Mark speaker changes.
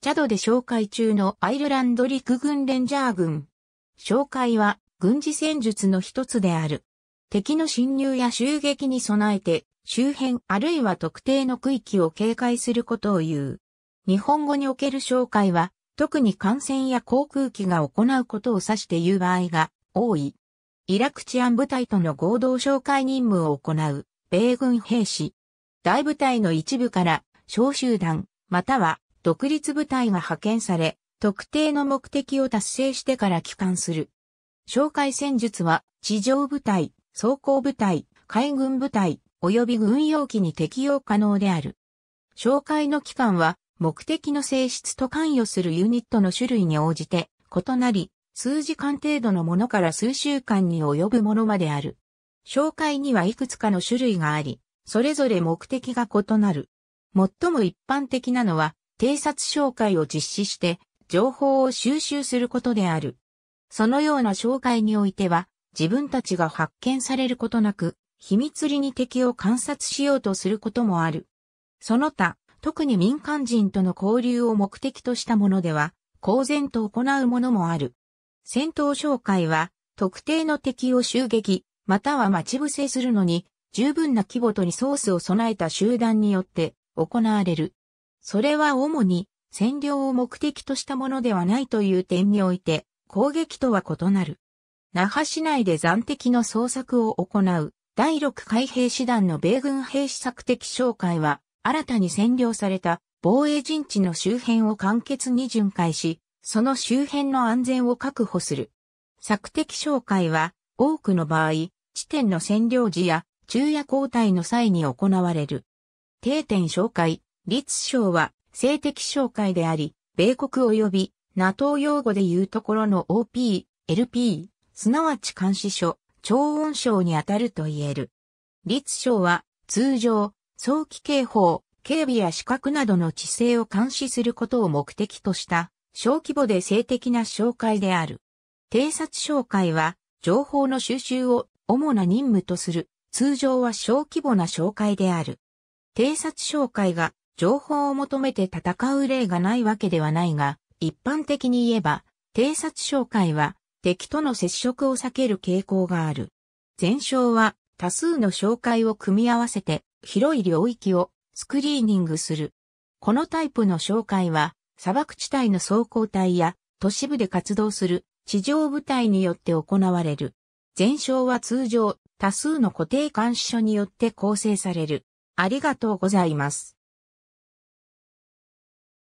Speaker 1: チャドで紹介中のアイルランド陸軍レンジャー軍。紹介は軍事戦術の一つである。敵の侵入や襲撃に備えて、周辺あるいは特定の区域を警戒することを言う。日本語における紹介は、特に艦船や航空機が行うことを指して言う場合が多い。イラク治安部隊との合同紹介任務を行う、米軍兵士。大部隊の一部から、小集団、または独立部隊が派遣され、特定の目的を達成してから帰還する。哨戒戦術は、地上部隊、装甲部隊、海軍部隊、及び軍用機に適用可能である。紹介の期間は、目的の性質と関与するユニットの種類に応じて異なり、数時間程度のものから数週間に及ぶものまである。紹介にはいくつかの種類があり、それぞれ目的が異なる。最も一般的なのは、偵察紹介を実施して、情報を収集することである。そのような紹介においては、自分たちが発見されることなく、秘密裏に敵を観察しようとすることもある。その他、特に民間人との交流を目的としたものでは、公然と行うものもある。戦闘紹介は、特定の敵を襲撃、または待ち伏せするのに、十分な規模とリソースを備えた集団によって行われる。それは主に占領を目的としたものではないという点において、攻撃とは異なる。那覇市内で暫敵の捜索を行う第6海兵師団の米軍兵士策的紹介は、新たに占領された防衛陣地の周辺を簡潔に巡回し、その周辺の安全を確保する。策的紹介は、多くの場合、地点の占領時や昼夜交代の際に行われる。定点紹介、立省は性的紹介であり、米国及び NATO 用語で言うところの OP、LP、すなわち監視所、超音症にあたると言える。立省は通常、早期警報、警備や資格などの知性を監視することを目的とした小規模で性的な紹介である。偵察紹介は情報の収集を主な任務とする通常は小規模な紹介である。偵察紹介が情報を求めて戦う例がないわけではないが、一般的に言えば、偵察障害は敵との接触を避ける傾向がある。前哨は多数の紹介を組み合わせて広い領域をスクリーニングする。このタイプの紹介は砂漠地帯の走行隊や都市部で活動する地上部隊によって行われる。前哨は通常多数の固定監視所によって構成される。ありがとうございます。